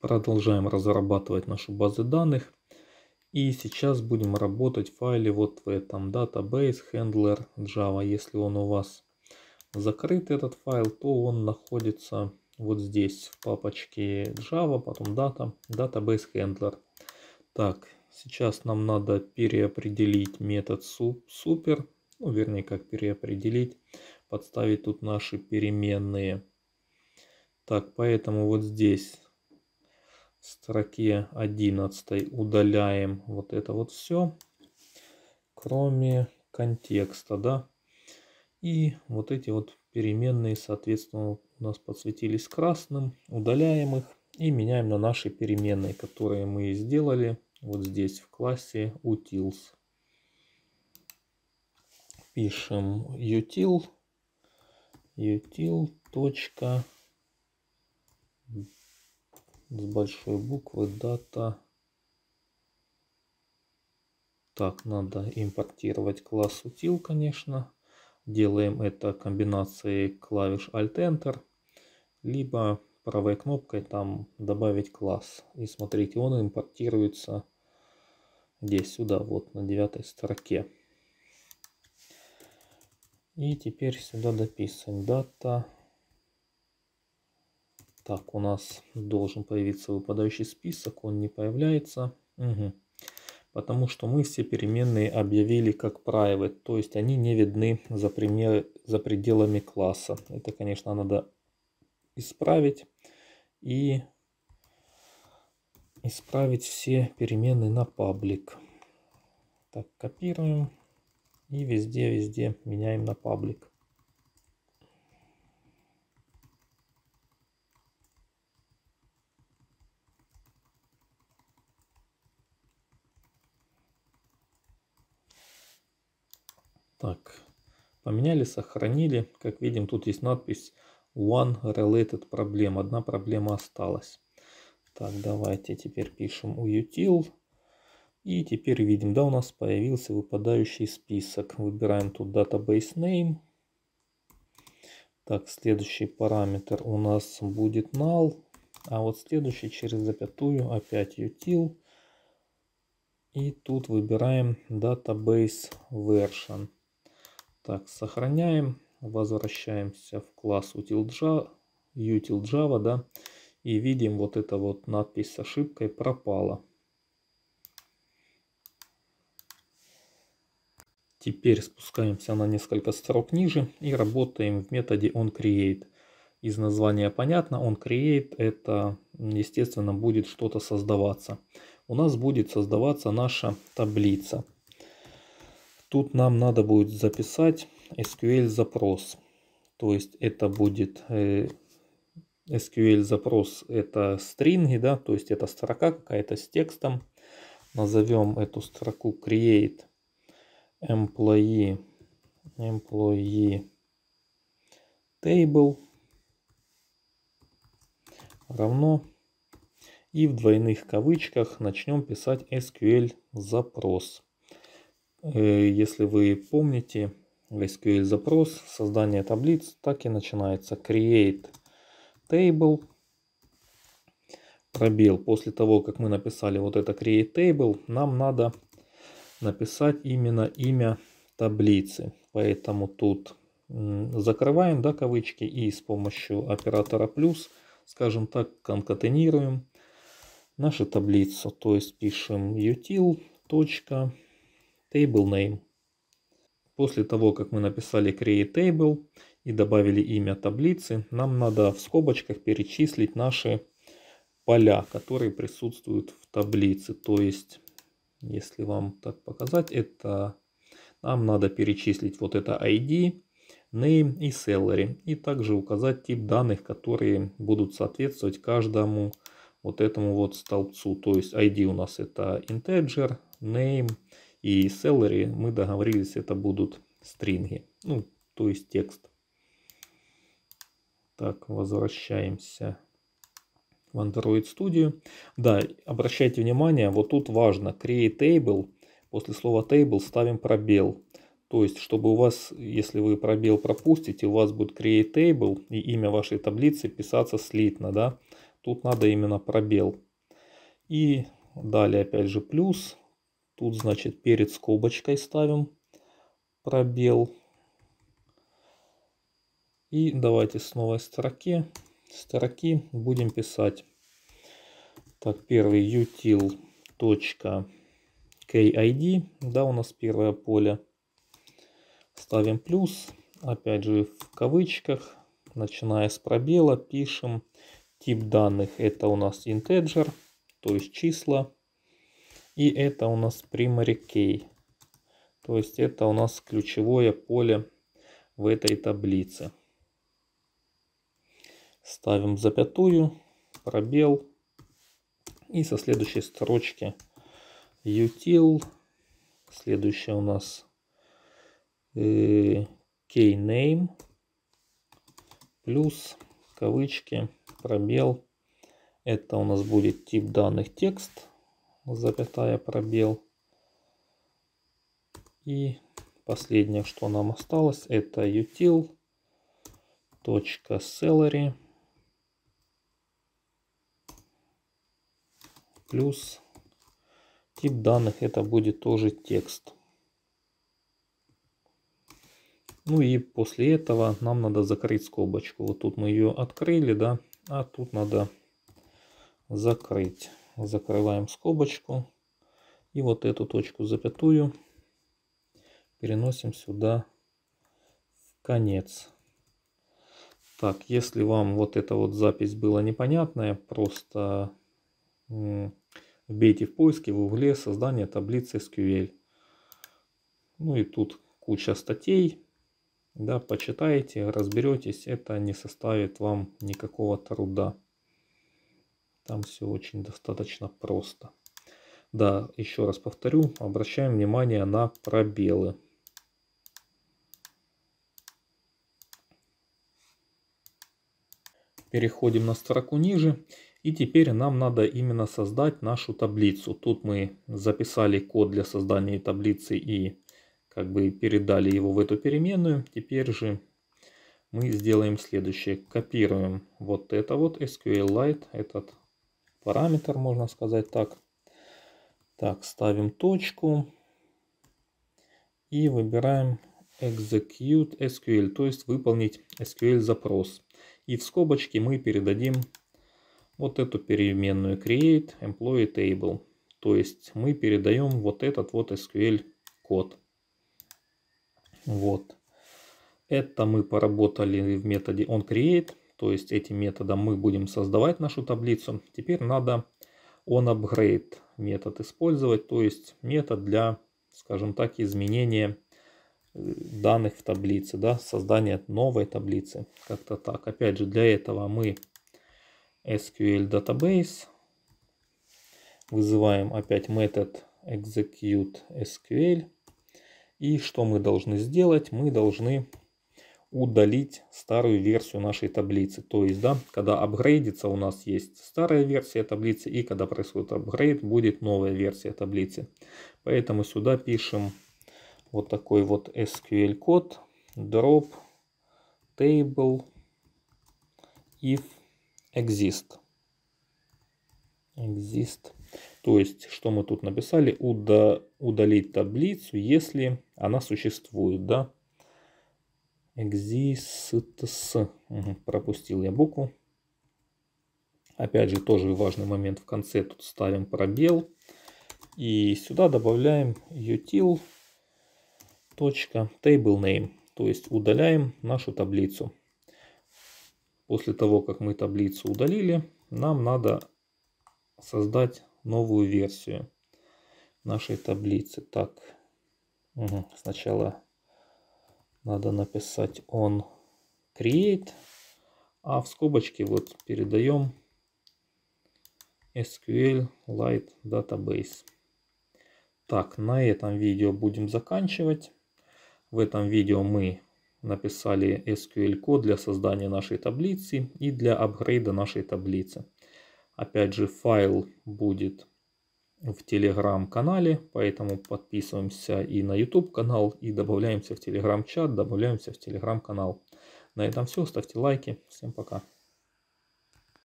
Продолжаем разрабатывать нашу базу данных. И сейчас будем работать в файле вот в этом database handler java. Если он у вас закрыт этот файл, то он находится вот здесь в папочке java, потом data, database handler. Так, сейчас нам надо переопределить метод super, ну вернее как переопределить, подставить тут наши переменные. Так, поэтому вот здесь строке 11 удаляем вот это вот все, кроме контекста, да. И вот эти вот переменные, соответственно, у нас подсветились красным, удаляем их и меняем на наши переменные, которые мы сделали вот здесь в классе utils. Пишем util, util.data с большой буквы дата. Так, надо импортировать класс утил, конечно. Делаем это комбинацией клавиш Alt-Enter, либо правой кнопкой там добавить класс. И смотрите, он импортируется здесь, сюда, вот на девятой строке. И теперь сюда дописываем дата так, у нас должен появиться выпадающий список, он не появляется. Угу. Потому что мы все переменные объявили как private, то есть они не видны за, пример, за пределами класса. Это, конечно, надо исправить и исправить все переменные на public. Так, копируем и везде-везде меняем на паблик. Так, поменяли, сохранили. Как видим, тут есть надпись One Related Problem. Одна проблема осталась. Так, давайте теперь пишем util. И теперь видим, да, у нас появился выпадающий список. Выбираем тут Database Name. Так, следующий параметр у нас будет null. А вот следующий через запятую опять util. И тут выбираем Database Version. Так, сохраняем, возвращаемся в класс util.java, util.java, да, и видим вот эта вот надпись с ошибкой пропала. Теперь спускаемся на несколько строк ниже и работаем в методе onCreate. Из названия понятно, onCreate это, естественно, будет что-то создаваться. У нас будет создаваться наша таблица. Тут нам надо будет записать SQL запрос. То есть это будет э, SQL запрос, это стринги, да, то есть это строка какая-то с текстом. Назовем эту строку create employee, employee table равно и в двойных кавычках начнем писать SQL запрос. Э, если вы помните, SQL запрос, создание таблиц, так и начинается. Create table, пробел. После того, как мы написали вот это create table, нам надо написать именно имя таблицы. Поэтому тут закрываем да, кавычки и с помощью оператора плюс, скажем так, конкатенируем нашу таблицу. То есть пишем util.txt table name. После того, как мы написали create table и добавили имя таблицы, нам надо в скобочках перечислить наши поля, которые присутствуют в таблице. То есть, если вам так показать, это нам надо перечислить вот это ID, name и salary. И также указать тип данных, которые будут соответствовать каждому вот этому вот столбцу. То есть ID у нас это integer, name и celery, мы договорились, это будут стринги, ну, то есть текст. Так, возвращаемся в Android Studio. Да, обращайте внимание, вот тут важно, create table, после слова table ставим пробел. То есть, чтобы у вас, если вы пробел пропустите, у вас будет create table и имя вашей таблицы писаться слитно, да. Тут надо именно пробел. И далее, опять же, плюс, Тут, значит, перед скобочкой ставим пробел. И давайте с новой строки, строки будем писать. Так, первый util .kid, да, у нас первое поле. Ставим плюс, опять же в кавычках, начиная с пробела, пишем тип данных. Это у нас integer, то есть числа. И это у нас primary key. То есть это у нас ключевое поле в этой таблице. Ставим запятую, пробел. И со следующей строчки util. Следующее у нас э, keyname плюс кавычки пробел. Это у нас будет тип данных текст запятая, пробел. И последнее, что нам осталось, это util. Точка salary. Плюс тип данных это будет тоже текст. Ну и после этого нам надо закрыть скобочку. Вот тут мы ее открыли, да, а тут надо закрыть закрываем скобочку. И вот эту точку запятую переносим сюда в конец. Так, если вам вот эта вот запись была непонятная, просто вбейте в поиске в угле создание таблицы SQL. Ну и тут куча статей, да, почитайте, разберетесь, это не составит вам никакого труда. Там все очень достаточно просто. Да, еще раз повторю, обращаем внимание на пробелы. Переходим на строку ниже. И теперь нам надо именно создать нашу таблицу. Тут мы записали код для создания таблицы и как бы передали его в эту переменную. Теперь же мы сделаем следующее. Копируем вот это вот SQLite, этот параметр, можно сказать так. Так, ставим точку и выбираем execute SQL, то есть выполнить SQL запрос. И в скобочки мы передадим вот эту переменную create employee table. То есть мы передаем вот этот вот SQL код. Вот. Это мы поработали в методе onCreate. То есть этим методом мы будем создавать нашу таблицу. Теперь надо onUpgrade метод использовать, то есть метод для, скажем так, изменения э, данных в таблице, да, создания новой таблицы, как-то так. Опять же, для этого мы SQL Database, вызываем опять метод execute SQL. И что мы должны сделать? Мы должны удалить старую версию нашей таблицы. То есть, да, когда апгрейдится, у нас есть старая версия таблицы, и когда происходит апгрейд, будет новая версия таблицы. Поэтому сюда пишем вот такой вот SQL код drop table if exist. Exist. То есть, что мы тут написали, Уда, удалить таблицу, если она существует, да. Exists. Угу, пропустил я букву. Опять же, тоже важный момент в конце. Тут ставим пробел. И сюда добавляем util .table name. То есть удаляем нашу таблицу. После того, как мы таблицу удалили, нам надо создать новую версию нашей таблицы. Так, угу. сначала надо написать он create, а в скобочке вот передаем SQL Lite Database. Так, на этом видео будем заканчивать. В этом видео мы написали SQL-код для создания нашей таблицы и для апгрейда нашей таблицы. Опять же, файл будет в телеграм-канале, поэтому подписываемся и на YouTube канал, и добавляемся в телеграм-чат, добавляемся в телеграм-канал. На этом все, ставьте лайки, всем пока.